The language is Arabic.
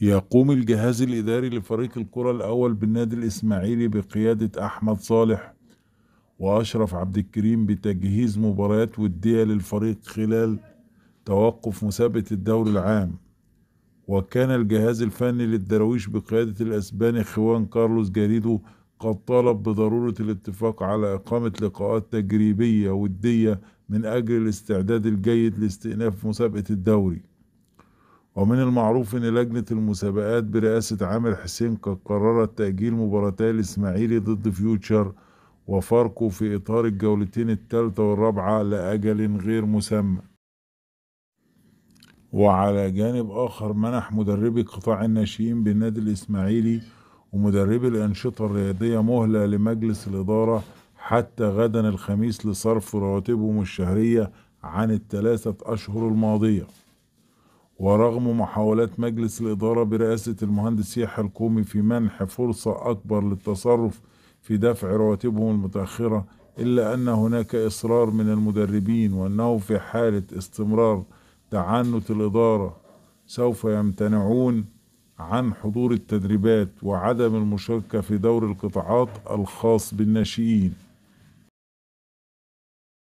يقوم الجهاز الإداري لفريق الكرة الأول بالنادي الإسماعيلي بقيادة أحمد صالح وأشرف عبد الكريم بتجهيز مباريات ودية للفريق خلال توقف مسابقة الدوري العام وكان الجهاز الفني للدراويش بقيادة الأسباني خوان كارلوس جاريدو قد طالب بضرورة الاتفاق على إقامة لقاءات تجريبية ودية من أجل الاستعداد الجيد لاستئناف مسابقة الدوري ومن المعروف أن لجنة المسابقات برئاسة عامر حسين قد قررت تأجيل مباراتي الإسماعيلي ضد فيوتشر وفاركو في إطار الجولتين الثالثة والرابعة لأجل غير مسمى وعلى جانب آخر منح مدربي قطاع الناشئين بالنادي الإسماعيلي ومدربي الأنشطة الرياضية مهلة لمجلس الإدارة حتى غدا الخميس لصرف رواتبهم الشهرية عن الثلاثة أشهر الماضية ورغم محاولات مجلس الإدارة برئاسة المهندس يحيى القومي في منح فرصة أكبر للتصرف في دفع رواتبهم المتأخرة إلا أن هناك إصرار من المدربين وأنه في حالة استمرار تعنت الإدارة سوف يمتنعون عن حضور التدريبات وعدم المشاركة في دور القطاعات الخاص بالناشئين